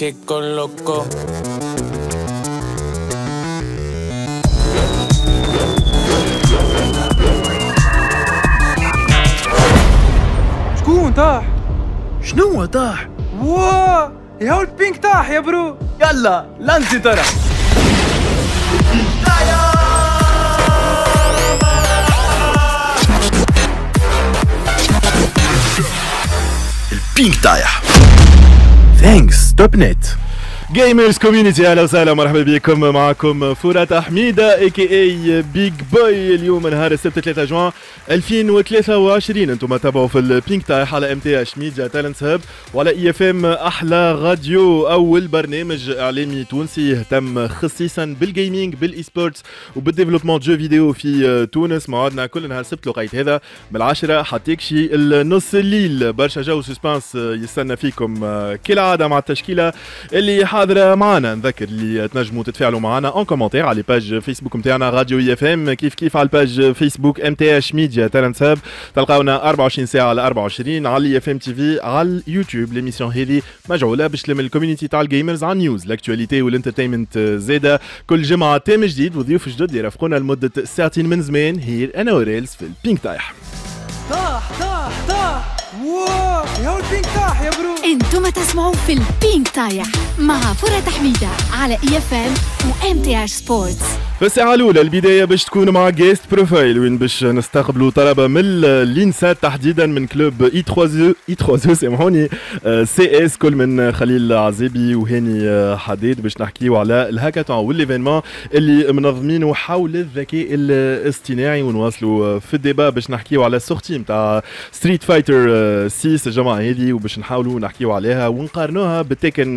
chico loco. شكون طاح؟ شنو طاح؟ وا يا البينك طاح يا برو يلا لانسي ترى البينك طايح ثانكس توب نت جيمرز كوميونيتي اهلا وسهلا مرحبا بكم معكم فرات حميده اي كي اي بيج بوي اليوم نهار السبت 3 جوان 2023 انتم تابعوا في البينك تايح على ام تي اش ميديا تالنتس هاب وعلى اي اف ام احلى راديو اول برنامج اعلامي تونسي يهتم خصيصا بالجيمنج بالاي سبورتس وبالديفلوبمون جو فيديو في تونس موعدنا كل نهار سبت لقيت هذا من العشره حتى يكشي النص الليل برشا جو سسبانس يستنى فيكم كالعاده مع التشكيله اللي حاضره معنا نذكر اللي تنجموا تتفاعلوا معنا اون كومنتير على باج فيسبوك نتاعنا راديو اي اف ام كيف كيف على الباج فيسبوك ام تي اش ميديا ديال تالنت هاب تلقاونا 24 ساعه على 24 على اف ام تي في على اليوتيوب ليميسيون هذه مجعوله باش تلم الكوميونيتي تاع الجيمرز على النيوز لاكتواليتي والانترتينمنت زاده كل جمعه تيم جديد وضيوف جدد يرافقونا لمده ساعتين من زمان هير انا وريلز في البينك تايح طاح طاح طاح واو يا برو انتم تسمعوا في البينك تايح مع فرة تحميدة على اي اف ام وام تي اش سبورتس الساعة الأولى البداية باش تكون مع جيست بروفايل وين باش نستقبلوا طلبة من الإنسات تحديدا من كلوب إي 3 إي 3 سامحوني سي اس كل من خليل عزيبي وهاني آه، حديد باش نحكيو على الهاكاثون والليفينمون اللي منظمينه حول الذكاء الاصطناعي ونواصلوا آه، في الديبا باش نحكيو على السورتي نتاع ستريت فايتر 6 الجمعه هذه وباش نحاولوا نحكيوا عليها ونقارنوها بالتيكن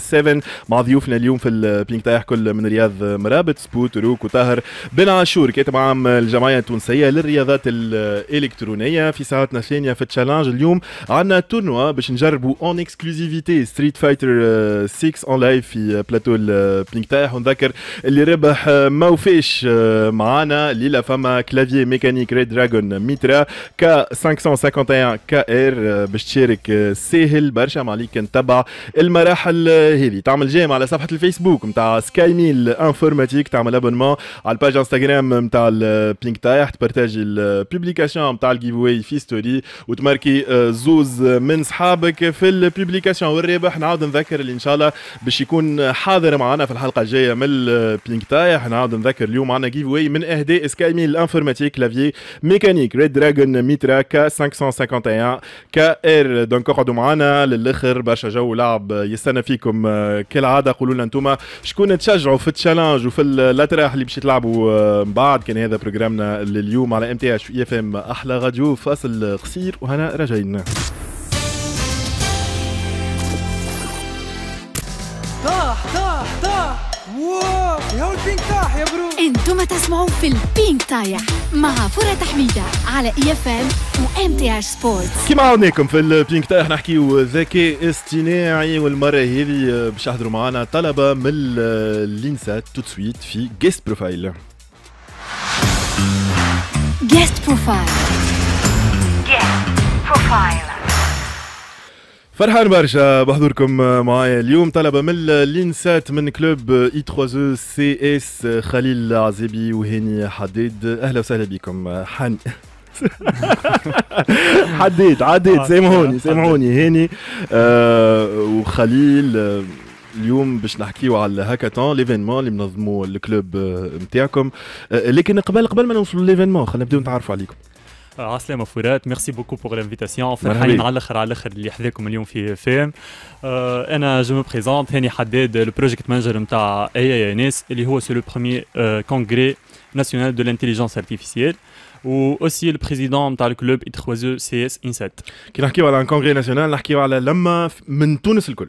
7 آه، مع ضيوفنا اليوم في البينك تايح كل من رياض آه، مرابط سبوت روك وطاهر بن عاشور كاتب عام الجمعيه التونسيه للرياضات الالكترونيه في ساعتنا الثانيه في تشالنج اليوم عندنا تورنوا باش نجربوا اون اكسكلوزيفيتي ستريت فايتر 6 اون لايف في بلاتو البينك آه، تايح ونذكر اللي ربح ما وفاش معانا ليله فما كلافيي ميكانيك ريد دراجون ميترا ك 551 كا اير آه، باش تشارك آه، ساهل برشا معليك نتبع المراحل آه، هذه تعمل جيم على صفحه الفيسبوك نتاع سكاي ميل انفورماتيك تعمل ابونمون على الباج انستغرام نتاع البينك تايح تبارتاجي البوبليكاسيون نتاع الجيف واي في ستوري وتماركي زوز من صحابك في البوبليكاسيون والرابح نعاود نذكر اللي ان شاء الله باش يكون حاضر معنا في الحلقه الجايه من البينك تايح نعاود نذكر اليوم عندنا جيف واي من اهداء سكاي ميل انفورماتيك كلافيي ميكانيك ريد دراجون ميترا كا 551 كاير دونك اقعدوا معنا للاخر برشا جو لعب يستنى فيكم كالعاده قولوا لنا انتم شكون تشجعوا في التشالنج وفي الاتراح اللي باش تلعبوا آه، من بعد كان هذا بروجرامنا لليوم على ام تي اش اف ام احلى راديو فاصل قصير وهنا رجعنا البينك يا برو انتم تسمعوا في البينك طايح مع فرة حميدة على اي اف ام وام تي اش سبورتس كيما عاونيكم في البينك طايح نحكيو ذكاء اصطناعي والمرة هذه باش يحضروا معنا طلبة من الانسات توت سويت في جيست بروفايل جيست بروفايل جيست بروفايل فرحان برشا بحضوركم معايا اليوم طلبه من الانسات من كلوب اي 3 سي اس خليل عزيبي وهاني حديد اهلا وسهلا بكم حن حديد عديد آه، سامحوني سامحوني هاني آه وخليل آه، اليوم باش نحكيو على الهاكاثون ليفينمون اللي منظموه الكلوب نتاعكم آه، لكن قبل قبل ما نوصلوا ليفينمون خلينا نبداو نتعرفوا عليكم آه، عسلامة فرات ميرسي بوكو بوغ لانفيتاسيون فرحانين على الاخر على الاخر اللي حذاكم اليوم في فام آه، انا جو مو بريزونت هاني حداد البروجيكت مانجر نتاع اي اي ان اس اللي هو سو لو بروميي كونغري ناسيونال دو لانتيليجونس ارتيفيسيال و اوسي le président نتاع الكلوب اتخوازو سي اس انسات كي نحكيو على ان كونغري ناسيونال نحكيو على لما من تونس الكل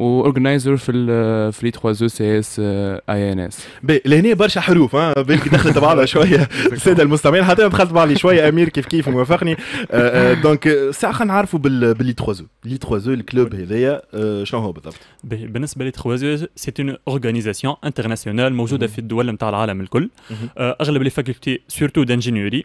اورجنايزر في الـ في لي 3 او سي اس اي ان اس لهنا برشا حروف ها بالك دخلت بعضها شويه الساده المستمعين حتى دخلت بعضي شويه امير كيف كيف موافقني آه، آه، دونك ساعه خلينا نعرفوا باللي 3 لي 3 الكلوب هذايا آه، شنو هو بالضبط بالنسبه لي 3 او سي اون اورغانيزاسيون انترناسيونال موجوده في الدول نتاع العالم الكل اغلب لي فاكولتي سورتو دانجينيوري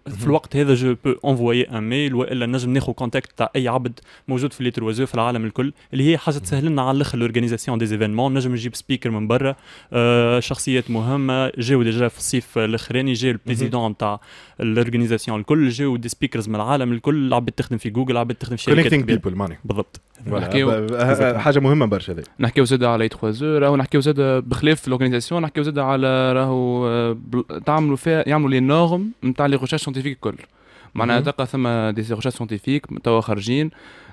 Mhm. في الوقت هذا جو بو انفوي ان ميل والا نجم ناخذ كونتاكت تاع اي عبد موجود في لي تروازو في العالم الكل اللي هي حاجه تسهل لنا على الاخر لورغانيزاسيون دي زيفينمون نجم نجيب سبيكر من برا آه، شخصيات مهمه جاو ديجا في الصيف الاخراني جا البريزيدون تاع الاورغانيزاسيون الكل جاو دي سبيكرز من العالم الكل عباد تخدم في جوجل عباد تخدم في شركات بيبل ماني بالضبط نحكيو حاجه مهمه برشا ذي نحكيو زاد على 3 اور راهو نحكيو زاد بخلاف لورganization نحكيو زاد على راهو آه، تعملوا فيها يعملوا لي نورم نتاع لي ريشيرش سانتيفيك الكل معناها تلقى ثم دي ريشيرش سانتيفيك توا خارجين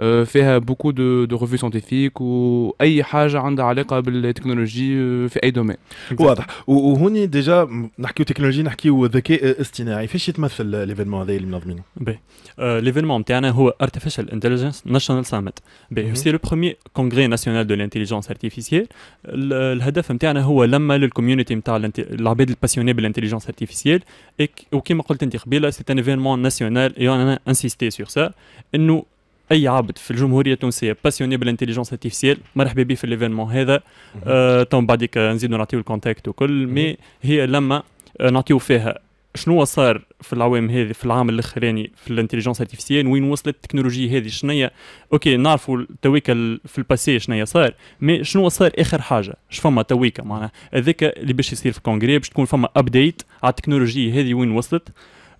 Euh, fait euh, beaucoup de revues scientifiques ou des qui technologies c'est technologie Artificial Intelligence National Summit. C'est le premier congrès national de l'intelligence artificielle. Le est de la communauté passionnée par l'intelligence artificielle. Et c'est un événement national et on a insisté sur ça. اي عبد في الجمهوريه التونسيه باسيوني بالانتليجنس ارتيفيسيال مرحبا بيه في الايفينمون هذا آه تو بعديك نزيدو نعطيو الكونتاكت وكل مي هي لما آه، نعطيو فيها شنو صار في العوام هذه في العام الاخراني في الانتليجنس ارتيفيسيال وين وصلت التكنولوجيا هذه شنيا اوكي نعرفوا تويكا في الباسي شنيا صار مي شنو صار اخر حاجه اش فما تويكا معناها هذاك اللي باش يصير في الكونغري باش تكون فما ابديت على التكنولوجيا هذه وين وصلت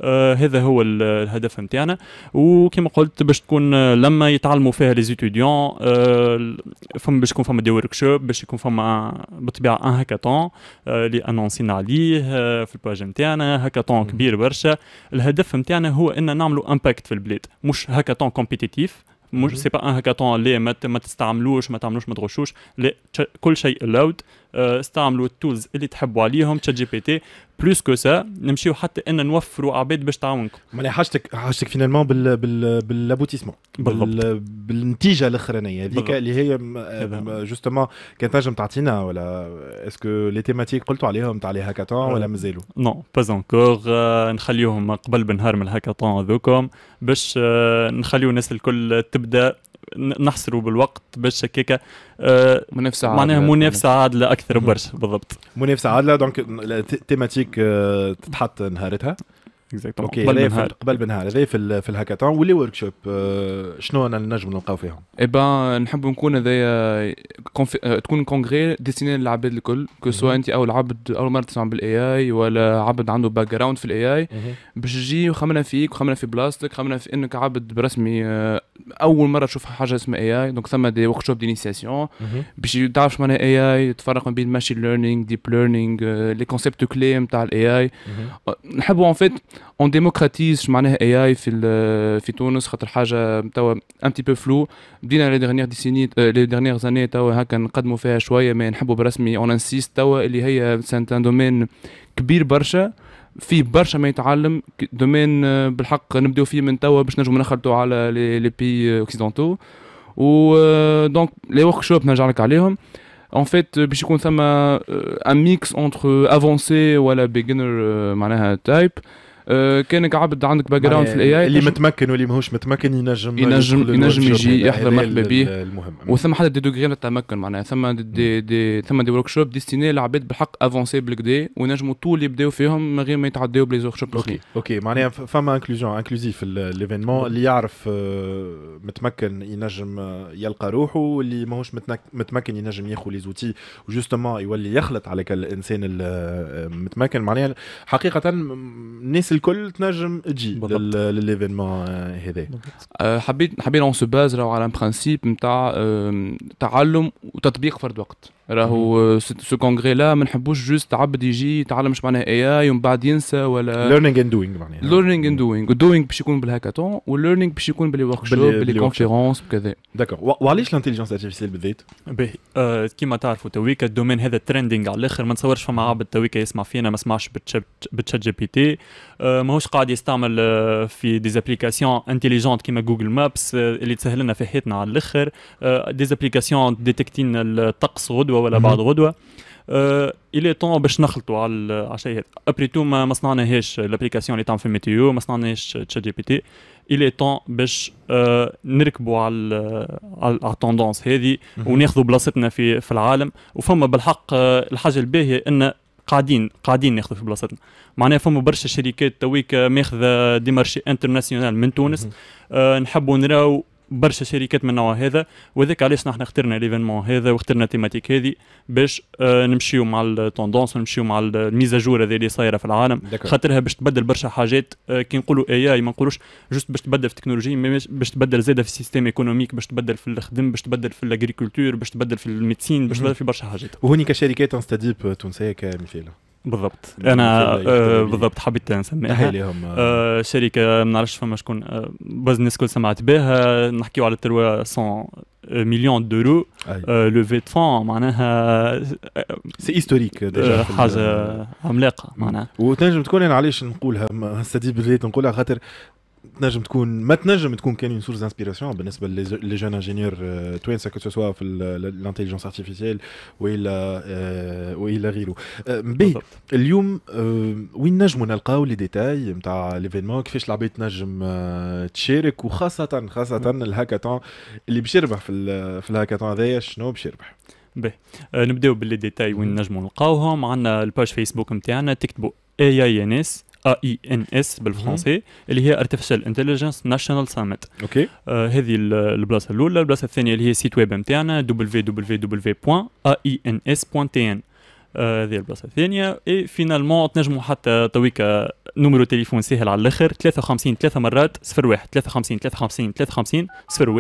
آه هذا هو الهدف نتاعنا وكما قلت باش تكون آه، لما يتعلموا فيها لي ستوديون آه فما باش يكون فما دي ورك شوب باش يكون فما بالطبيعه ان هاكاطون اللي آه انونسينا عليه في الباج نتاعنا هاكاطون كبير برشا الهدف نتاعنا هو ان نعملوا امباكت في البلاد مش هاكاطون كومبيتيتيف مش سي با ان هاكاطون اللي ما تستعملوش ما تعملوش ما تغشوش لا كل شيء الاود استعملوا التولز اللي تحبوا عليهم تشات جي بي تي بلوس كو سا نمشيو حتى ان نوفروا عباد باش تعاونكم معناها حاجتك حاجتك فينالمون بال بال بالابوتيسمون بال بالنتيجه الاخرانيه هذيك اللي هي جوستومون كان تنجم تعطينا ولا اسكو لي تيماتيك قلتوا عليهم تاع لي هاكاطون ولا euh, مازالوا نو باز انكور نخليوهم قبل بنهار من الهاكاطون هذوكم باش آه، نخليو الناس الكل تبدا نحصروا بالوقت باش هكاك آه، منافسه عادله معناها منافسه عادله اكثر برشا بالضبط منافسه عادله دونك تيماتيك تتحط نهارتها اكزاكتومون اوكي قبل بنهار قبل بنهار هذا في, في الهاكاثون واللي ورك شوب آه، شنو انا نجم نلقاو فيهم؟ اي eh با نحب نكون هذايا آه، تكون كونغري ديستيني للعباد الكل كو سوا انت او العبد اول مره تسمع بالاي اي ولا عبد عنده باك جراوند في الاي اي باش تجي وخمنا فيك وخمنا في بلاصتك خمنا في انك عبد برسمي اول مره تشوف حاجه اسمها اي اي دونك ثم دي ورك شوب دينيسياسيون باش تعرف شنو معناها اي اي تفرق ما بين ماشين ليرنينغ ديب ليرنينغ لي كونسيبت كلي نتاع الاي اي نحبوا اون فيت اون ديموكراتيز شنو معناها اي اي في آه، في تونس خاطر حاجه توا ان تي بو فلو بدينا لي ديرنيير ديسيني لي ديرنيير زاني توا هكا نقدموا فيها شويه مي نحبوا برسمي اون انسيست توا اللي هي سانت ان دومين كبير برشا في برشا ما يتعلم دومين آه، بالحق نبداو فيه من توا باش نجمو نخلطو على لي بي اوكسيدونتو و دونك لي ورك شوب نرجع لك عليهم اون آه، فيت باش يكون ثما ان ميكس اونتر افونسي ولا بيجنر آه، معناها تايب أه، كانك عبد عندك باك جراوند في الاي اي اللي متمكن واللي ماهوش متمكن ينجم ينجم ينجم يجي يحضر مرحبا به وثم حتى دي دوغري نتاع التمكن معناها ثم دي, دي ثم دي ورك شوب ديستيني لعباد بالحق افونسي بالكدا ونجموا طول يبداو فيهم من غير ما يتعداو بلي زورك شوب اوكي اوكي معناها فما انكلوزيون انكلوزيف ليفينمون اللي يعرف آه، متمكن ينجم آه، يلقى روحه واللي ماهوش متمكن ينجم ياخذ لي زوتي وجوستومون يولي يخلط على الانسان المتمكن معناها حقيقه الناس الكل تنجم تجي للايفينمون آه، هذا آه، حبيت حبينا اون سو باز على برانسيب نتاع آه، تعلم وتطبيق فرد وقت راهو سو كونغري لا ما نحبوش جوست عبد يجي يتعلم اش معناها اي اي ومن بعد ينسى ولا ليرنينغ اند دوينغ معناها ليرنينغ اند دوينغ دوينغ باش يكون بالهاكاثون والليرنينغ باش يكون باللي ورك شوب باللي كونفيرونس بكذا داكور وعلاش الانتيليجنس ارتيفيسيل بالذات؟ باهي آه، كيما تعرفوا تويكا الدومين هذا ترندينغ على الاخر ما نتصورش فما عبد تويكا يسمع فينا ما سمعش بتشات جي بي تي ماهوش قاعد يستعمل آه، في ديزابليكاسيون انتيليجونت كيما جوجل مابس آه، اللي تسهل لنا في حياتنا على الاخر ديزابليكاسيون ديتكتين الطقس غدوه غدوه ولا بعد غدوه آه، الي طون باش نخلطوا على الشيء هذا ابري تو ما صنعناهاش لابليكاسيون اللي تعمل في الميتيو ما صنعناهاش تشات جي بي تي الي طون باش آه، نركبوا على على التوندونس هذه وناخذوا بلاصتنا في في العالم وفما بالحق آه، الحاجه الباهيه ان قاعدين قاعدين ناخذوا في بلاصتنا معناها فما برشا شركات تويك ماخذه دي مارشي انترناسيونال من تونس آه نحبوا نراو برشا شركات من نوع هذا وذاك علاش نحن اخترنا ليفينمون هذا واخترنا التيماتيك هذه باش آه، نمشيو مع التوندونس ونمشيو مع الميزاجور هذه اللي صايره في العالم خاطرها باش تبدل برشا حاجات آه، كي نقولوا اي اي ما نقولوش جست باش تبدل في التكنولوجي باش تبدل زاده في السيستم ايكونوميك باش تبدل في الخدم باش تبدل في الاجريكولتور باش تبدل في الميديسين باش تبدل في برشا حاجات وهوني كشركات انستاديب تونسيه كمثال بالضبط نعم، انا آه بالضبط حبيت نسميها آه, آه، شركه ما نعرفش فما شكون آه بزنس كل سمعت بها نحكيو على 300 مليون دورو آه فون آه، معناها سي آه، هيستوريك حاجه عملاقه معناها وتنجم تكون انا يعني علاش نقولها هسه دي نقولها خاطر تنجم تكون ما تنجم تكون كان سورس انسبيراسيون بالنسبه لي جون انجينيور توينسا كو سوا في الانتيليجنس ارتيفيسيال والى والى غيره euh, بي اليوم euh, وين نجموا نلقاو لي ديتاي نتاع ليفينمون كيفاش العباد تنجم euh, تشارك وخاصه خاصه الهاكاثون اللي باش يربح في, في الهاكاثون هذايا شنو باش يربح؟ باهي نبداو باللي ديتاي وين نجموا نلقاوهم عندنا الباج فيسبوك نتاعنا تكتبوا اي اي ان اس اي ان اس بالفرنسي اللي هي ارتفيشال انتليجنس ناشونال سامت اوكي هذه البلاصه الاولى البلاصه الثانيه اللي هي سيت ويب نتاعنا دبليو دبليو دبليو اي ان اس تي ان آه، هذه البلاصه الثانيه اي فينالمون تنجموا حتى تويكا نمرو تليفون سهل على الاخر 53 3 مرات 01 53 53 53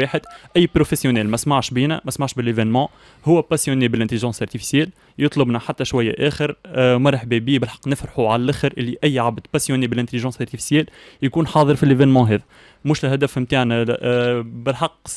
01 اي بروفيسيونيل ما سمعش بينا ما سمعش بالايفينمون هو باسيوني بالانتيجونس ارتيفيسيل يطلبنا حتى شويه اخر آه مرحبا بيه بالحق نفرحوا على الاخر اللي اي عبد باسيوني بالانتيجونس ارتيفيسيل يكون حاضر في الايفينمون هذا مش الهدف نتاعنا آه، بالحق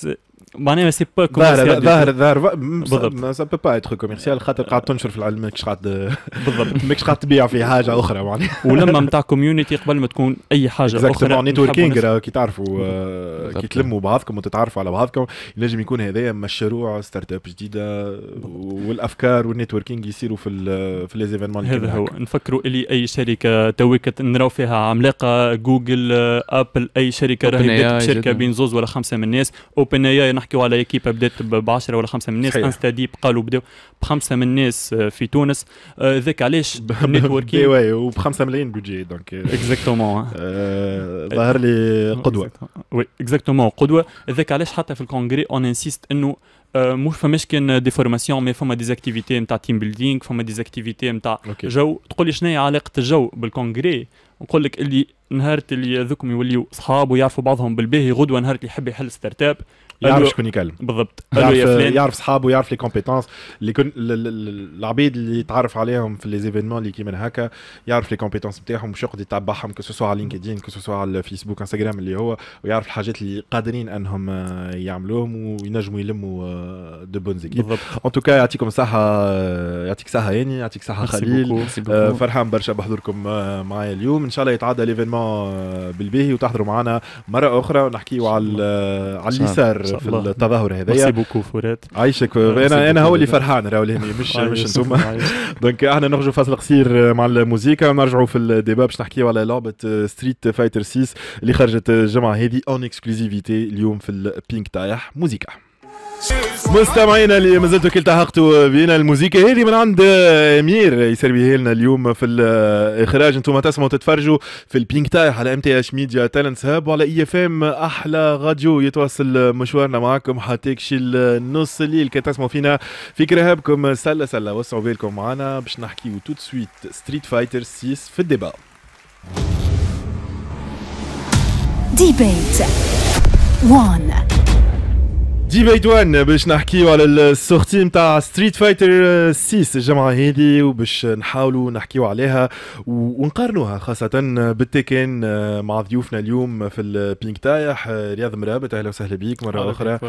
معناها سي با كوميرسيال ظاهر ظاهر بالضبط سا با اتر كوميرسيال خاطر قاعد تنشر في العلم ماكش قاعد بالضبط ماكش قاعد تبيع في حاجه اخرى معناها ولما نتاع كوميونيتي قبل ما تكون اي حاجه اخرى نيتوركينغ كي تعرفوا كي تلموا بعضكم وتتعرفوا على بعضكم لازم يكون هذايا مشروع ستارت اب جديده والافكار والنيتوركينغ يصيروا في في ليزيفينمون هذا هو نفكروا اللي اي شركه توك نراو فيها عملاقه جوجل ابل اي شركه راهي شركه بين زوز ولا خمسه من الناس اوبن اي نحكيو على ايكيب بدات ب 10 ولا خمسه من الناس انستا ديب قالوا بداوا بخمسه من الناس آه، في تونس آه، ذاك علاش النيتوركينغ وي وبخمسه ملايين بودجي دونك اكزاكتومون ظهر لي قدوه وي اكزاكتومون قدوه ذاك علاش حتى في الكونغري اون انسيست انه آه، مش فماش كان دي فورماسيون مي فما ديزاكتيفيتي نتاع تيم بيلدينغ فما ديزاكتيفيتي نتاع جو تقول لي شنو هي علاقه الجو بالكونغري نقول لك اللي نهار اللي ذوكم يوليو صحاب ويعرفوا بعضهم بالباهي غدوه نهار اللي يحب يحل ستارت اب يعرف شكون يكلم بالضبط يعرف يعرف صحابه يعرف لي كومبيتونس اللي كن العبيد اللي يتعرف عليهم في لي زيفينمون اللي كيما هكا يعرف لي كومبيتونس نتاعهم وش يقعد يتبعهم كو على لينكدين كو على الفيسبوك انستغرام اللي هو ويعرف الحاجات اللي قادرين انهم آه، يعملوهم وينجموا يلموا دو بون زيكيب بالضبط ان توكا يعطيكم الصحه آه، يعطيك الصحه هاني يعطيك الصحه خليل آه، فرحان برشا بحضوركم معايا اليوم ان شاء الله يتعدى ليفينمون بالباهي وتحضروا معنا مره اخرى ونحكيوا على على اللي صار في, التظاهره هذيا ميرسي بوكو فرات عايشك انا انا هو اللي فرحان راهو لهني مش مش انتم دونك احنا نخرجوا فاصل قصير مع الموسيقى ونرجعوا في الديبا باش نحكيو على لعبه ستريت فايتر 6 اللي خرجت الجمعه هذه اون اكسكلوزيفيتي اليوم في البينك تايح موسيقى مستمعينا اللي مازلتوا كي التحقتوا بينا الموزيكا هذه من عند امير يسربيها لنا اليوم في الاخراج انتم تسمعوا تتفرجوا في البينك تاي على ام تي اش ميديا تالنت هاب وعلى اي اف ام احلى راديو يتواصل مشوارنا معكم حتى شي النص الليل كي تسمعوا فينا في كرهابكم سله سله وسعوا بالكم معنا باش نحكيو توت سويت ستريت فايتر 6 في الديبا ديبيت 1 دي بيدوان وان باش نحكيو على السورتي نتاع ستريت فايتر 6 الجمعه هذه وباش نحاولوا نحكيو عليها ونقارنوها خاصه بالتيكن آه، مع ضيوفنا اليوم في البينك تايح آه، رياض مرابط اهلا وسهلا بيك مره اخرى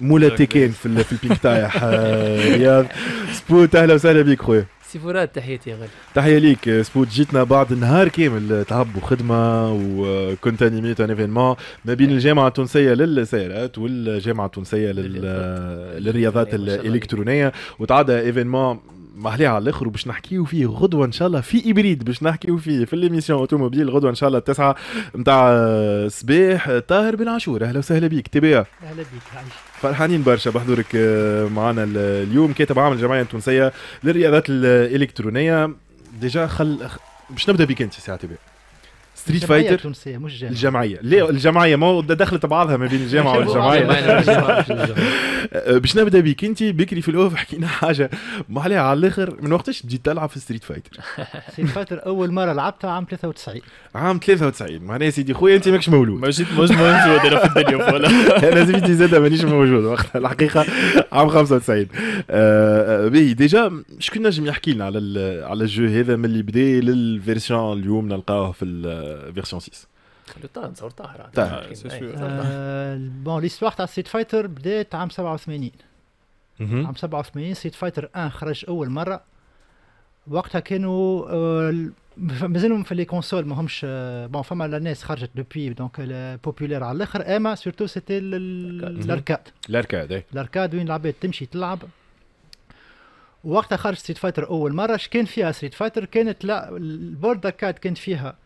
مولا تيكن في البينك تايح آه، رياض سبوت اهلا وسهلا بيك خويا سي فراد تحياتي يا غالي تحيه ليك سبوت جيتنا بعد نهار كامل تعب وخدمه وكنت انيميت ان ايفينمون ما بين الجامعه التونسيه للسيارات والجامعه التونسيه للرياضات الالكترونيه وتعدى ايفينمون محليه على الاخر وباش نحكيو فيه غدوه ان شاء الله في ابريد باش نحكيو فيه في ليميسيون اوتوموبيل غدوه ان شاء الله التسعه نتاع صباح طاهر بن عاشور اهلا وسهلا بيك تبيع اهلا بيك عايش فرحانين برشا بحضورك آه، معنا اليوم كاتب عام الجمعيه التونسيه للرياضات الالكترونيه ديجا خل باش نبدا بك انت سي عتيبي ستريت فايتر التونسيه مش جامعة. الجمعيه ليه الجمعيه ما دخلت بعضها ما بين الجامعه والجمعيه أه، باش نبدا بك انت بكري في الاوف حكينا حاجه ما عليها على الاخر من وقتاش بديت تلعب في ستريت فايتر ستريت فايتر اول مره لعبتها عام 93 عام 93 معناها سيدي خويا انت ماكش مولود جيت مش موجود انا في الدنيا انا زيدي زاد مانيش موجود وقتها الحقيقه عام 95 أه، أه، بي ديجا شكون نجم يحكي لنا على على الجو هذا من اللي بدا للفيرسيون اليوم نلقاوه في فيرسيون 6 لو تان صورتها بون ليستوار تاع سيت فايتر بدات عام 87 mhm. عام 87 سيت فايتر 1 خرج اول مره وقتها كانوا آه، مازالهم في لي كونسول ماهمش بون آه، فما الناس خرجت دوبوي دونك بوبولير على الاخر اما سورتو سيتي الاركاد الاركاد اي الاركاد وين العباد تمشي تلعب وقتها خرج سيت فايتر اول مره اش كان فيها سيت فايتر كانت لا البورد اركاد كانت فيها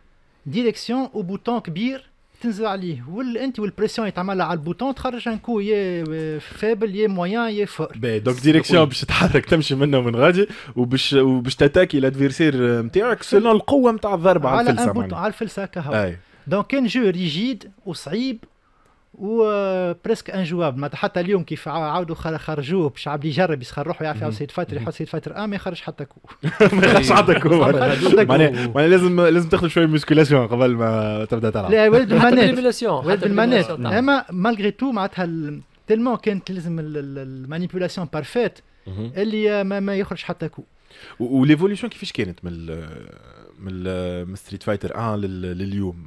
ديريكسيون او بوتون كبير تنزل عليه انت والبريسيون يتعمل على البوتون تخرج ان كو يا فابل يا مويان يا فور باهي دونك ديريكسيون باش تحرك تمشي منه من غادي وباش وباش تاتاكي لادفيرسير نتاعك سيلون القوه نتاع الضربه على الفلسه على الفلسه كهو دونك كان جو ريجيد وصعيب وبرسك انجواب معناتها حتى اليوم كيف عاودوا خرجوه باش عبد يجرب يسخر روحه يعرف يعاود سيد فاتر يحط سيد فاتر اه ما يخرج حتى كو ما يخرجش حتى كو معناها لازم لازم تاخذ شويه مسكولاسيون قبل ما تبدا تلعب لا ولد المانات ولد المانات نعم. اما مالغري تو معناتها تلمون كانت لازم المانيبيولاسيون بارفيت اللي ما يخرج حتى كو وليفوليسيون كيفاش كانت من من ستريت فايتر 1 لليوم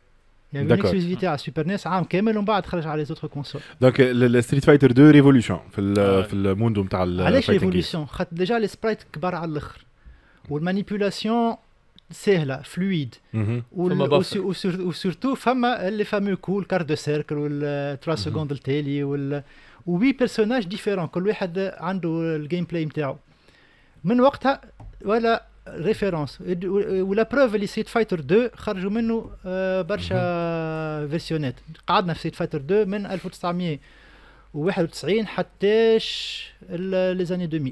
D'accord. à Super NES, ah, ok, mais on va être les autres consoles. Donc, euh, le Street Fighter 2 Révolution, le euh, euh, monde où tu as le. Allez, Révolution. Déjà, les sprites kbar autres. Ou la manipulation, c'est là, fluide. Mhm. Ou surtout, les fameux coups, le quart de cercle, ou le 3 mhm. secondes de télé, ou 8 personnages différents, que lui a le gameplay. Mais voilà, ريفيرونس ولا بروف اللي سيت فايتر 2 خرجوا منه euh, برشا فيرسيونات قعدنا في سيت فايتر 2 من 1991 حتى لي زاني 2000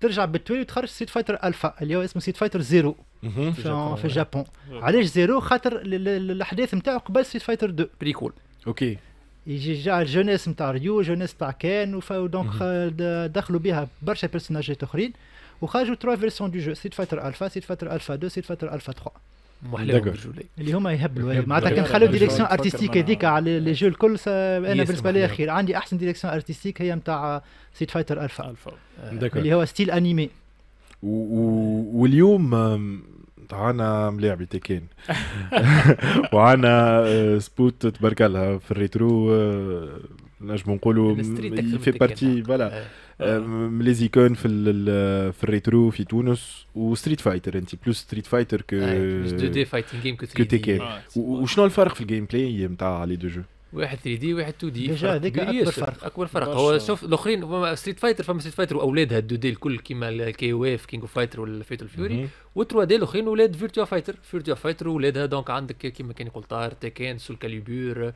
ترجع بالتوالي وتخرج سيت فايتر الفا اللي هو اسمه سيت فايتر زيرو في اليابان علاش زيرو خاطر الاحداث نتاعو قبل سيت فايتر 2 بريكول اوكي يجي جا الجونيس نتاع ريو جونيس نتاع كان آه، دونك دخلوا بها برشا بيرسوناجات اخرين وخرجوا تروا فيرسون دو جو سيت فايتر الفا سيت فايتر الفا 2 سيت فايتر الفا 3 محلاهم بالجولي اللي هما يهبلوا معناتها كان خلوا ديريكسيون ارتستيك هذيك على لي جو الكل انا بالنسبه لي خير عندي احسن ديريكسيون ارتستيك هي نتاع سيت فايتر الفا الفا اللي هو ستيل انيمي واليوم عنا ملاعبي تكين وعنا آه، سبوت تبارك الله في الريترو آه، نجم نقولوا في بارتي فوالا إيه. لي آه، زيكون آه. في في الريترو في تونس وستريت فايتر انت بلوس ستريت فايتر ك دو دي فايتنج جيم كو 3 دي وشنو الفرق في الجيم بلاي نتاع لي دو جو واحد 3 دي واحد 2 دي ديجا هذاك اكبر فرق اكبر فرق هو شوف الاخرين ستريت فايتر فما ستريت فايتر واولادها الدو دي الكل كيما الكي اف كينج اوف فايتر ولا فيتال فيوري و 3 دي الاخرين ولاد فيرتوا فايتر فيرتوا فايتر ولادها دونك عندك كيما كان يقول طاهر تيكين سول كاليبور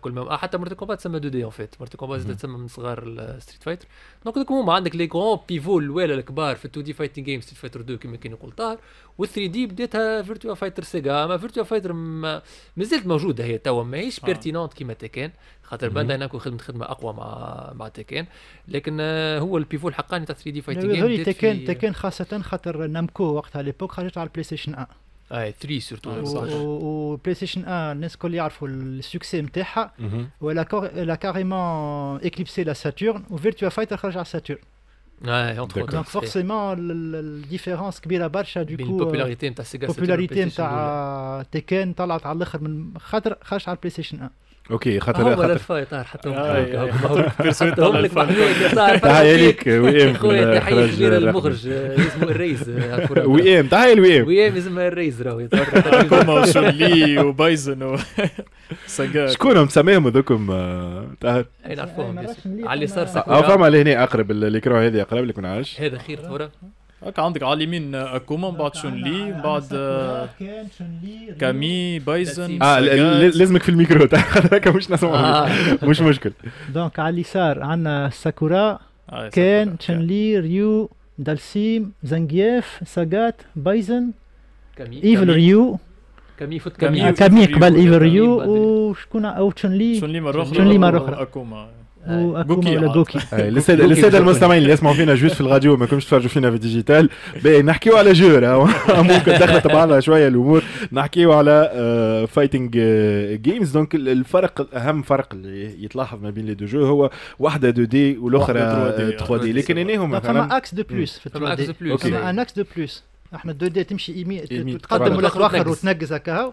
كل ما آه، حتى مرتي كومبات تسمى 2 دي اون فيت مرتي كومبات تسمى من صغار ستريت فايتر دونك دوك هما عندك لي كون بيفو الوالا الكبار في 2 دي فايتنج جيم ستريت فايتر 2 كيما كان يقول طاهر و 3 دي بداتها فيرتوا فايتر سيجا اما فيرتوا فايتر مازالت موجوده هي توا ماهيش بيرتينونت آه. كيما تيكين خاطر بدا هناك خدمه خدمه اقوى مع مع تيكان لكن آه، هو البيفو الحقاني تاع 3 دي فايتنج جيم تيكان تيكان خاصه خاطر نامكو وقتها ليبوك خرجت على البلاي ستيشن 1 اي 3 سورتو وبلاي ستيشن 1 الناس الكل يعرفوا السكسي نتاعها ولا لا كاريمون اكليبسي لا ساتورن وفيرتوا فايتر خرج على ساتورن دونك فورسيمون الديفيرونس كبيره برشا دو كو البوبولاريتي نتاع سيجا البوبولاريتي نتاع تيكان طلعت على الاخر من خاطر خرج على البلاي ستيشن 1 اوكي خاطر هو لفا يطير حتى هم لك محمود تحية ليك وئام تحية كبيرة للمخرج اسمه الريز وئام تحية لوئام وئام اسمه الريز راهو كوما وشولي وبايزن وسجاد شكون مسميهم هذوكم طاهر؟ اي نعرفوهم على اليسار سكورا فما اللي هنا اقرب الاكراه هذه اقرب لك من عاش هذا خير ثوره هكا عندك على اليمين آه، اكوما من بعد شون لي من بعد آه، كامي بايزن اه لازمك في الميكرو تاع هكا مش نسمع آه. مش مشكل دونك على اليسار عندنا ساكورا كان لي ريو دالسيم زنجيف ساغات بايزن ايفل ريو كامي فوت كامي كامي قبل ايفل ريو وشكون او تشنلي لي مره اخرى تشنلي مره اخرى اكوما وكوكي بوكي ولا بوكي للساده المستمعين اللي يسمعوا فينا جوست في الراديو ما كنتش تفرجوا فينا في ديجيتال نحكيو على جور ممكن دخلت بعضها شويه الامور نحكيو على فايتنج جيمز دونك الفرق اهم فرق اللي يتلاحظ ما بين لي دو جو هو واحده 2 دي والاخرى 3 دي لكن هما فما اكس دو بلوس في 3 دي فما اكس دو بلوس احنا 2 دي تمشي تقدم ولا وتنقز هكا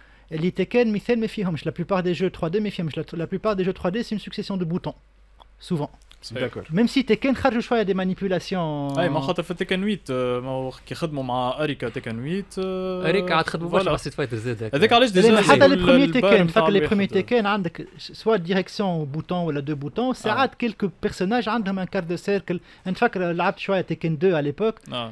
Les Tekken, la plupart des jeux 3D, la plupart des jeux 3D, c'est une succession de boutons. Souvent. D'accord. Même si Tekken, il a des manipulations. Oui, moi, Tekken 8. Moi, fait Tekken 8. Euh, les premiers Tekken, les premiers Tekken, soit direction bouton ou deux boutons, c'est ah. à quelques personnages, un quart de cercle. Une fois que Tekken 2 à l'époque. Ah.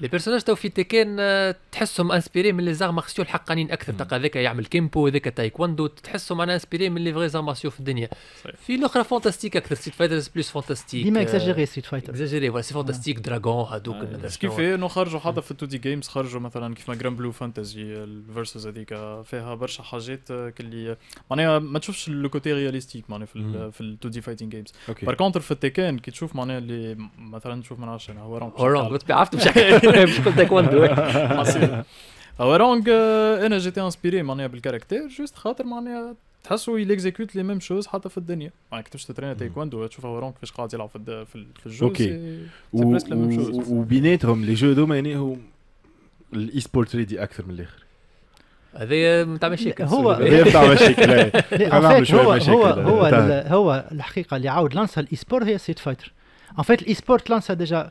لي بيرسوناج تو في تيكين آه، تحسهم انسبيري من لي زار مارسيو الحقانيين اكثر تلقى ذاك يعمل كيمبو ذاك تايكوندو تحسهم انا انسبيري من لي فغي زار مارسيو في الدنيا في الاخرى فانتاستيك اكثر ستيت فايترز بلوس فانتاستيك ديما آه، اكزاجيري ستيت فايتر اكزاجيري فوالا سي فانتاستيك دراغون هذوك سكي في انه خرجوا حتى في التو دي جيمز خرجوا مثلا كيف ما جراند بلو فانتازي الفيرسز هذيك آه، فيها برشا حاجات كلي معناها ما تشوفش لو كوتي رياليستيك معناها في في التو دي فايتنج جيمز باركونتر كونتر في التيكين كي تشوف معناها اللي مثلا تشوف ما نعرفش انا هو رونج هو رونغ عرفت مش قلت لك وندو انا جيتي انسبيري معناها بالكاركتير جوست خاطر معناها تحسوا يليكزيكوت لي ميم شوز حتى في الدنيا معناك تمشي تترين تايكوندو تشوف هو كيفاش قاعد يلعب في في الجو اوكي وبيناتهم لي جو دوما يعني هو الاي سبورت ريدي اكثر من الاخر هذايا نتاع مشاكل هو هذايا نتاع مشاكل هو هو هو هو الحقيقه اللي عاود لانسها الاي سبورت هي سيت فايتر ان فيت الاي سبورت لانسها ديجا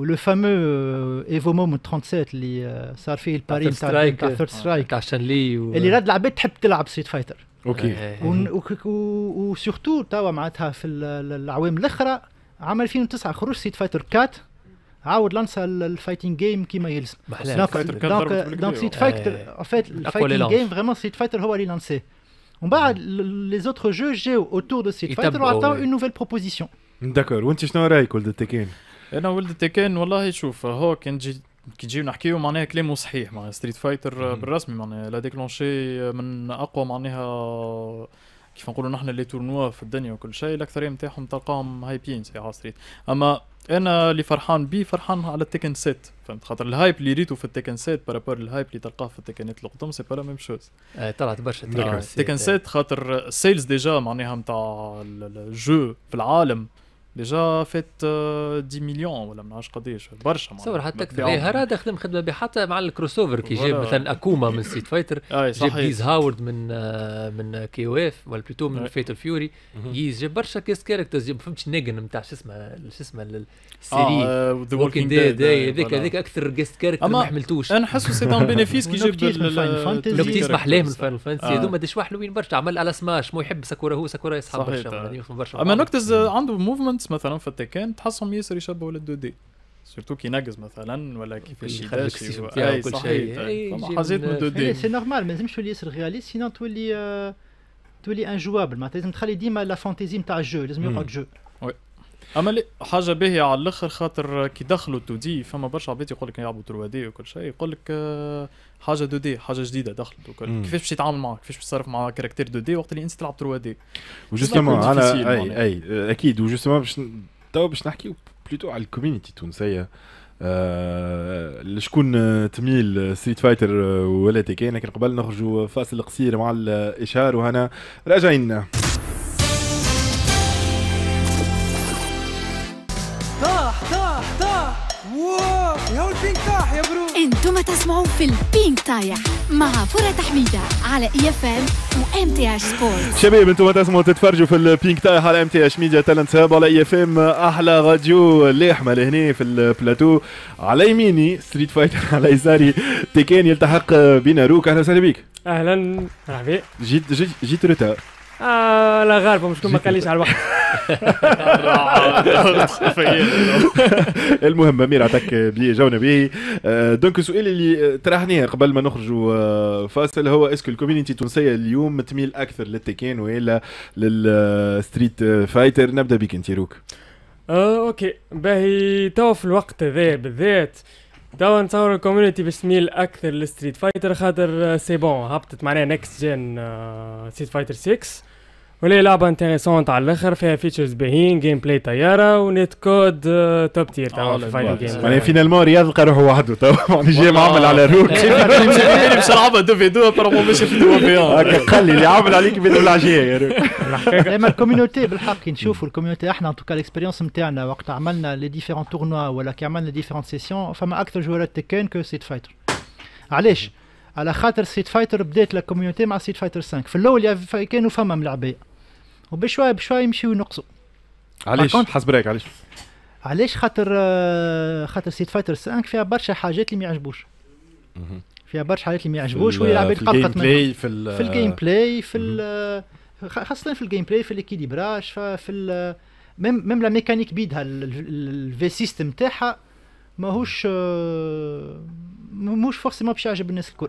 ولو فامو ايفو مومون 37 اللي صار فيه الباري نتاع ثيرد سترايك تاع شانلي اللي راد العباد تحب تلعب ستريت فايتر اوكي إيه. وسورتو توا معناتها في الاعوام الاخرى عام 2009 خروج ستريت فايتر 4 عاود لانسا الفايتنج جيم كيما يلزم دونك دونك فايتر ان فيت الفايتنج جيم فريمون سيت فايتر هو اللي لانسيه ومن بعد لي زوتر جو جاو اوتور دو سيت فايتر وعطاو اون نوفيل بروبوزيسيون داكور وانت شنو رايك ولد التكين انا ولد كان والله شوف هو كان جي كي نجيو نحكيو معناها كلامه صحيح معناها ستريت فايتر بالرسمي معناها لا ديكلونشي من اقوى معناها كيف نقولوا نحن لي تورنوا في الدنيا وكل شيء الاكثريه نتاعهم تلقاهم هايبين على ستريت اما انا اللي فرحان بيه فرحان على التيكن سيت فهمت خاطر الهايب اللي ريتو في التيكن سيت بارابور الهايب اللي تلقاه في التيكنات القدام سي با لا ميم شوز طلعت برشا التيكن سيت خاطر السيلز ديجا معناها نتاع الجو في العالم ديجا فات 10 مليون ولا ما نعرفش قداش برشا صور حتى اكثر هرادا خدم خدمه به حتى مع الكروس اوفر كي جاب مثلا اكوما من سيت فايتر آه، جاب جيز هاورد من آه، من كي او اف ولا بلوتو من فيتل فيوري mhm. جيز جاب برشا كيس كاركترز ما فهمتش نيجن نتاع شو اسمه شو اسمه آه، السيري ذا ووكينج ديد هذاك هذاك اكثر كيس كاركتر ما حملتوش انا نحسه سي ان بينيفيس كي جاب نوكتيز محلاه من فاينل فانتسي هذوما ديش حلوين برشا عمل على سماش مو يحب ساكورا هو ساكورا يسحب برشا يعني برشا اما نوكتيز عنده موفمنت البوينتس مثلا في التكان تحسهم ياسر يشبهوا للدو دي سورتو كي نقز مثلا ولا كيفاش يداشي اي صحيح حاجات من دو دي سي نورمال ما لازمش تولي ياسر غالي سينو تولي آه، تولي انجوابل معناتها لازم تخلي ديما لا فانتيزي نتاع الجو لازم يقعد جو اما حاجه باهيه على الاخر خاطر كي دخلوا 2 دي فما برشا عباد يقول لك يلعبوا 3 دي وكل شيء يقول لك آه، حاجه 2 دي حاجه جديده دخلت وكل كيفاش باش يتعامل معك كيفاش باش يتصرف مع كاركتير 2 دي وقت اللي انت تلعب 3 دي وجوستومون انا اي اي آه، اكيد وجوستومون باش تو باش نحكيو بلوتو على الكوميونيتي التونسيه آه شكون آه، تميل ستريت فايتر ولا تيكين لكن قبل نخرجوا فاصل قصير مع الاشهار وهنا راجعين انتم تسمعوا في البينك طايح مع فرة حميدة على اي اف ام وام تي اش سبورت شباب انتم تسمعوا تتفرجوا في البينك طايح على ام تي اش ميديا تالنت هاب على اي اف ام احلى راديو لاحمه لهنا في البلاتو على يميني ستريت فايتر على يساري تيكان يلتحق بنا روك اهلا وسهلا بك اهلا مرحبا جيت جيت جيت آه لا غالبا شكون ما قاليش على الوقت المهم امير عطاك بي جاونا به آه، دونك السؤال اللي طرحناه قبل ما نخرجوا آه، فاصل هو اسكو الكوميونيتي التونسيه اليوم تميل اكثر للتكين والا للستريت فايتر نبدا بك انت روك آه، اوكي باهي توا في الوقت هذا بالذات توا نتصور الكوميونيتي باش تميل اكثر للستريت فايتر خاطر سي بون هبطت معناها نكست جين ستريت فايتر 6 ولا لعبه انتريسونت على الاخر فيها فيتشرز باهين جيم بلاي طياره ونت كود توب تير تاع الفايتنج جيم معناها فينالمون رياض لقى روحه وحده تو معناها جاي معمل آه. على روك مش نلعبها دو في دو برافو ماشي في دو في هكا آه. قال لي اللي عامل عليك بين العشيه يا روك اما الكوميونيتي بالحق نشوفوا الكوميونيتي احنا ان توكا الاكسبيريونس نتاعنا وقت عملنا لي ديفيرون تورنوا ولا كي عملنا ديفيرون سيسيون فما اكثر جوالات تكان كو سيت فايتر علاش على خاطر سيت فايتر بدات لا كوميونيتي مع سيت فايتر 5 في الاول كانوا فما ملعبيه وبشوي بشوي يمشيو ينقصوا علاش حسب رايك علاش علاش خاطر آه، خاطر سيت فايتر 5 فيها برشا حاجات اللي ما يعجبوش فيها برشا حاجات اللي ما يعجبوش واللي العباد تقلقت منها في الجيم بلاي في ال آه، خاصة في الجيم بلاي في الاكيليبراج في آه، ميم ميم لا ميكانيك بيدها الفي سيستم تاعها ماهوش موش فورسيمون باش يعجب الناس الكل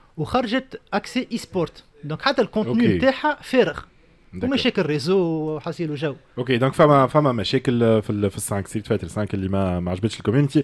وخرجت اكسي اي سبورت دونك حتى الكونتوني نتاعها فارغ ومشاكل ريزو حصيل وجو اوكي دونك فما فما مشاكل في في السانك ستريت فايتر 5 اللي ما ما عجبتش الكوميونتي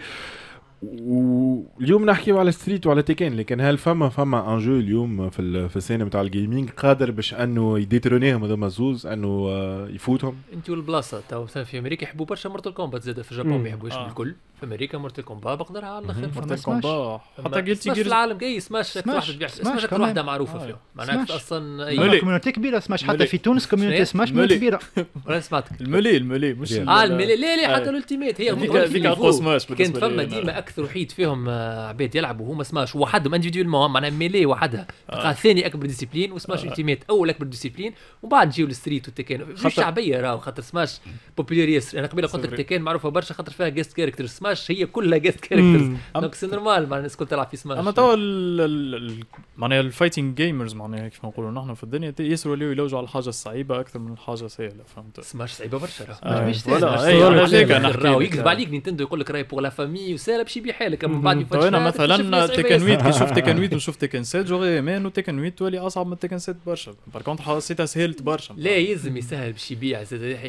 واليوم نحكيو على ستريت وعلى تيكين لكن هل فما فما ان جو اليوم في في السنه نتاع الجيمنج قادر باش انه يديترونيهم هذوما زوز انه آه، يفوتهم انت والبلاصه تو في امريكا يحبوا برشا مرتل كومبات زاد في جابون ما يحبوش آه. الكل في امريكا مورتال كومبا بقدرها على الاخر مورتال كومبا حتى جيلتي في العالم جاي سماش اكثر واحده سماش اكثر واحده معروفه آه، فيهم معناها اصلا كوميونتي كبيره سماش حتى في تونس كوميونتي سماش كبيره انا سمعتك الملي الملي مش اه الملي لا لا حتى الالتيميت آه. هي هذيك سماش كان فما ديما اكثر وحيد فيهم آه، عباد يلعبوا هما سماش وحدهم انديفيدويلمون معناها ميلي وحدها ثاني اكبر ديسيبلين وسماش التيميت اول اكبر ديسيبلين ومن بعد جيو الستريت والتكان شعبيه راهو خاطر سماش بوبيلير ياسر انا قبيله قلت لك التكان معروفه برشا خاطر فيها جيست كاركتر سماش سماش هي كلها جيست كاركترز دونك سي نورمال معناها الناس الكل تلعب في سماش اما توا معناها الفايتنج جيمرز معناها كيف نقولوا نحن في الدنيا ياسر ولاو يلوجوا على الحاجه الصعيبه اكثر من الحاجه سهله فهمت سماش صعيبه برشا آه. إيه، راهو يكذب عليك نينتندو يقول لك راهي بور لا فامي وسهله باش يبيع حالك من بعد انا مثلا تيكن 8 كي شفت تيكن 8 وشفت تيكن 7 جوغي مان وتيكن 8 تولي اصعب من تيكن 7 برشا بار كونتر حسيتها سهلت برشا لا يلزم يسهل باش يبيع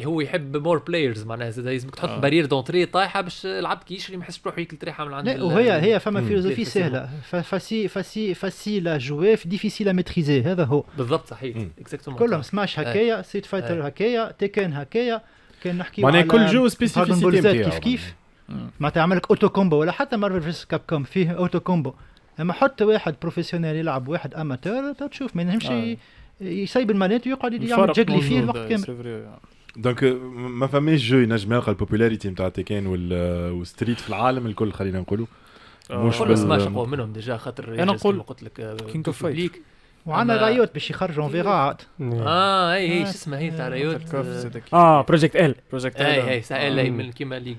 هو يحب مور بلايرز معناها زاد يلزمك تحط بارير آه. دونتري طايحه باش العبد اللي ما يحسش بروحه ياكل تريحه من عند لا وهي هي فما فيلوزوفي سهله فاسي فاسي فاسي لا جوي ديفيسيل ا ميتريزي هذا هو بالضبط صحيح اكزاكتومون كلهم سماش آه. هكايا سيت فايتر آه. هكايا تيكن هكايا كان نحكي معناها كل جو سبيسيفيسيتي كيف كيف معناتها عملك اوتو كومبو ولا حتى مارفل فيس كاب كوم فيه اوتو كومبو اما حط واحد بروفيسيونيل يلعب واحد اماتور تشوف ما ينجمش آه. يسيب المانيت ويقعد يعمل جاكلي فيه الوقت كامل دونك ما فماش جو ينجم يلقى البوبولاريتي نتاع تيكان والستريت في العالم الكل خلينا نقولوا آه، مش بس ما اقوى منهم ديجا خاطر انا نقول قلت لك كينج اوف فايت وعندنا رايوت باش يخرجوا فيغا عاد نعم. اه اي اي آه. شو اسمها هي تاع رايوت اه بروجيكت ال بروجيكت ال اي اي سا ال آه. من كيما ليغ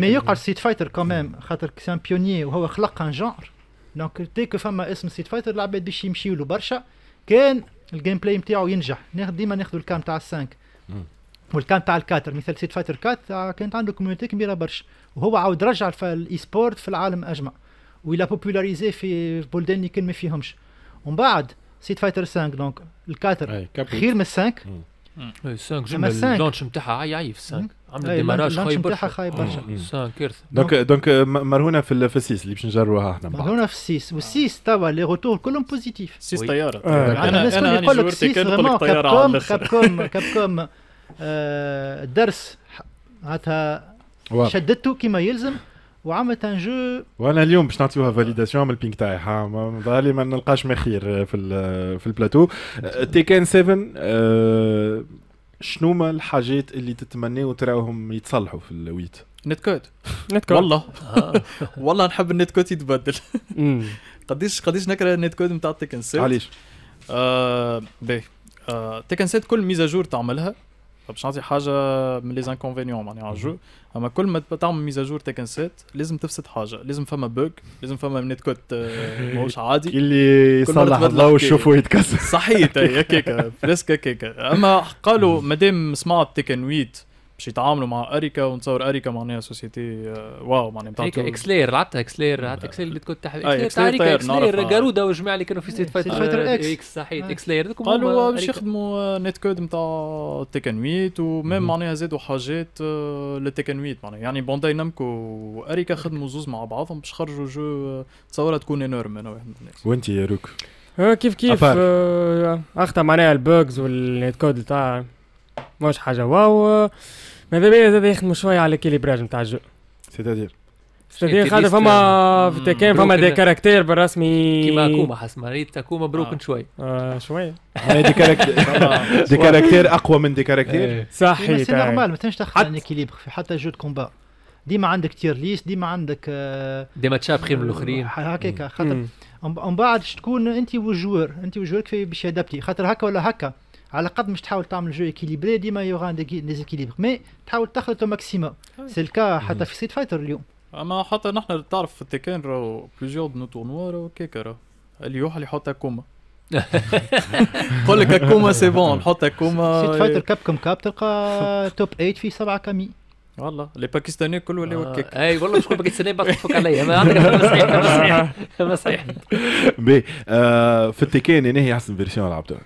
مي يقع سيت فايتر كومام خاطر سان بيونير وهو خلق ان جونر دونك تيك فما اسم سيت فايتر العباد باش يمشيوا له برشا كان الجيم بلاي نتاعو ينجح ديما ناخذ الكام تاع السانك والكان تاع الكاتر مثل سيت فايتر كات آه، كانت عنده كوميونيتي كبيره برشا وهو عاود رجع الاي سبورت في العالم اجمع ولا بوبولاريزي في بلدان اللي كان ما فيهمش ومن بعد سيت فايتر 5 دونك الكاتر خير من 5 5 جمل اللونش نتاعها عاي عاي في 5 عملت إيه، ديماراج خايب برشا خايب برشا كارثه دونك دونك مرهونه في في السيس اللي باش نجروها احنا مرهونه في السيس والسيس توا لي روتور كلهم بوزيتيف سيس طياره آه. انا انا يقول لك سيس فريمون كابكوم كاب كوم الدرس معناتها شدته كما يلزم وعملت ان جو وانا اليوم باش نعطيوها فاليداسيون من البينك تاعها ظهر ما نلقاش ما خير في في البلاتو تي كان 7 شنو ما الحاجات اللي تتمناو تراهم يتصلحوا في الويت نت كود نت كود والله آه. والله نحب النت كود يتبدل قديش قديش نكره النت كود نتاع تيكن سيت علاش آه باهي آه تيكن سيت كل ميزاجور تعملها باش نعطي حاجه من لي زانكونفينيون معناها على الجو اما كل ما تعمل ميزاجور تكن سيت لازم تفسد حاجه لازم فما بوك لازم فما نت كود آه، ماهوش عادي اللي يصلح الله وشوفه يتكسر صحيح هكاك بريسك هكاك اما قالوا مادام سمعت تكن ويت باش يتعاملوا مع اريكا ونتصور اريكا معناها سوسيتي واو معناها بتاعته اكسلير لعبتها اكسلير اكس اكسلير اللي تكون تحت اكسلير لير جارودا والجماعه اللي كانوا في ستيت فايتر اكس صحيح اكسلير قالوا باش يخدموا نت كود نتاع تيكن 8 وميم معناها زادوا حاجات لتيكن 8 معناها يعني بونداي نامكو واريكا خدموا زوز مع بعضهم باش خرجوا جو تصورها تكون انورم انا واحد من الناس وانت يا روك كيف كيف اخطا معناها البوكس والنت كود تاع مش حاجه واو ماذا بيا زاد يخدموا شويه على الكيليبراج نتاع الجو سيتادير سيتادير خاطر فما في كان فما دي كاركتير بالرسمي كيما كوما ما ريت تاكوما بروكن آه. شوي آه شويه دي كاركتير دي كاركتير اقوى من دي كاركتير إيه. صحيح إيه، سي إيه. نورمال ما تنجمش تخدم ان الكيليبر في حتى جو كومبا ديما عندك تير ليست ديما عندك آه، دي ماتشاب خير من آه، الاخرين هكاك خاطر من بعد تكون انت والجوار انت كيف باش يدابتي خاطر هكا ولا هكا على قد مش تحاول تعمل جو اكيليبري ديما يوغا ديزيكيليبر مي تحاول تخلط او ماكسيموم سي الكا حتى في سيت فايتر اليوم اما حتى نحن تعرف في التيكان راهو بليزيور دو تورنوا راهو كيكا راهو اللي اللي يحط اكوما قول لك اكوما سي بون نحط اكوما سيت فايتر كاب كم كاب تلقى توب 8 في سبعه كامي والله لي باكستاني كل ولا وكيك اي والله شكون باكستاني باقي تفك عليا ما عندك صحيح ما صحيح بي euh, في التيكان انا هي احسن فيرسيون لعبتها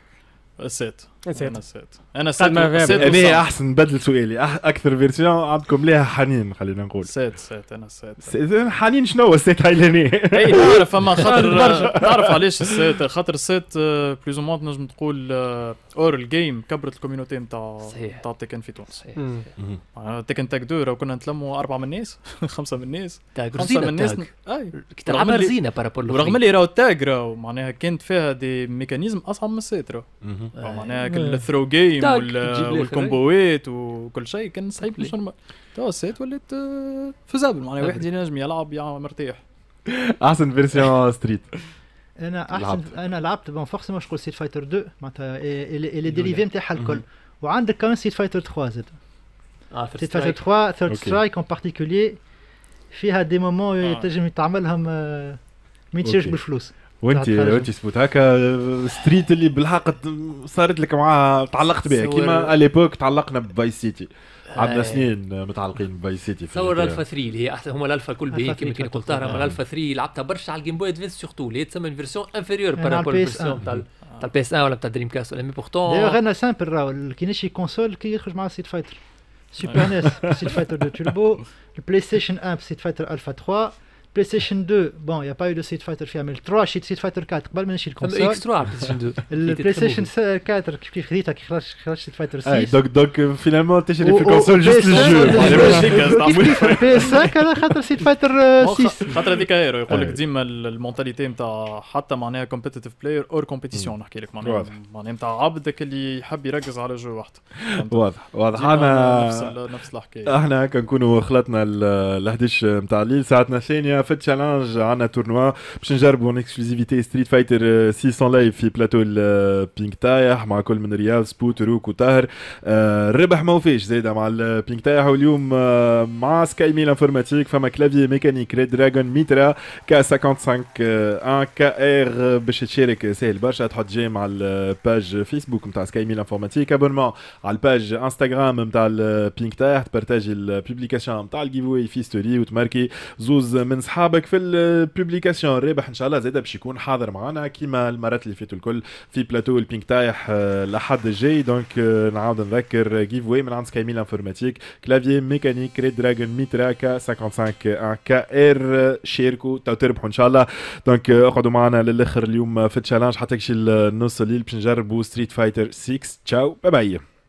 سيت نسيت نسيت انا سيت انا يعني هي احسن بدل سؤالي اكثر فيرسيون عندكم ليها حنين خلينا نقول نسيت نسيت انا نسيت حنين شنو هاي لاني اي تعرف اما خاطر تعرف علاش السيت خاطر السيت بلوز موان تنجم تقول اورال آه، جيم كبرت الكوميونيتي نتاع نتاع تيكن في تونس تيكن تاك دو راه كنا نتلموا اربعه من الناس خمسه من الناس خمسه من الناس اي تلعبها رزينه بارابول ورغم اللي راهو تاك راهو معناها كانت فيها دي ميكانيزم اصعب من السيت راهو آه. معناها الثرو جيم والكومبويت وكل شيء كان صعيب مش تو سيت وليت آه، فزابل معناها واحد ينجم يلعب يا مرتاح احسن فيرسيون ستريت انا احسن انا لعبت بون فورسيمون شكون سيت فايتر 2 معناتها إيه، إيه، إيه، لي ديليفي نتاعها الكل وعندك كمان سيت فايتر 3 زاد سيت فايتر 3 ثيرد سترايك ان بارتيكولي فيها دي مومون تنجم تعملهم ما تشيرش بالفلوس وانت وانت سبوت هكا ستريت اللي بالحق صارت لك معاها تعلقت بها كيما اليبوك تعلقنا بباي سيتي عندنا آه. سنين متعلقين بباي سيتي تصور الفا 3 اللي هي احسن هما الالفا الكل باهيين كيما كنت قلت لها الالفا 3 لعبتها برشا على الجيم بوي ادفانس سورتو اللي هي تسمى فيرسيون انفيريور بارابول فيرسيون تاع تاع البي اس ان ولا تاع دريم كاست ولا مي بورتون دايوغ انا سامبل راهو كي نشري كونسول كي يخرج مع سيت فايتر سوبر نيس سيت فايتر دو توربو البلاي ستيشن 1 سيت فايتر الفا 3 بلاي ستيشن 2 بون يا با يو دو فايتر فيها من 3 شيت سيت فايتر 4 قبل ما نشري الكونسول اكس 3 بلاي ستيشن 2 البلاي ستيشن 4 كيف كيف خديتها كي خرجت سيت فايتر 6 دوك دوك فينالمون تشري في الكونسول جوست الجو بي اس 5 هذا خاطر سيت فايتر 6 خاطر هذيك ايرو يقول لك ديما المونتاليتي نتاع حتى معناها كومبيتيتيف بلاير اور كومبيتيسيون نحكي لك معناها معناها نتاع عبدك اللي يحب يركز على جو وحده واضح واضح انا نفس الحكايه احنا هكا نكونوا خلطنا ال 11 نتاع الليل ساعتنا ثانيه en fait challenge à un tournoi puisque j'ai bon exclusivité Street Fighter 6 on live plateau le euh, Pink Tear marque le real spot ro kthar euh, rebah maou fich zeda ma le pink tahr le jour euh, ma sky Milan informatique fama clavier mécanique Red Dragon Mitra ca 55 1 KR باش تشارك ساهل برشا تحط جيم على le page facebook nta sky Milan informatique abonnement al page instagram nta le Pink partage le publication nta le giveaway et fil story et marqué zouz men اصحابك في البوبليكاسيون الرابح ان شاء الله زاد باش يكون حاضر معنا كيما المرات اللي فاتوا الكل في بلاتو البينك تايح الاحد آه، الجاي دونك آه، نعاود نذكر جيف آه، واي من عند سكاي ميل انفورماتيك كلافي ميكانيك ريد دراجون ميترا كا 55 كا ار شاركوا تو تربحوا ان شاء الله دونك اقعدوا معنا للاخر اليوم في التشالنج حتى كشي النص الليل باش نجربوا ستريت فايتر 6 تشاو باي باي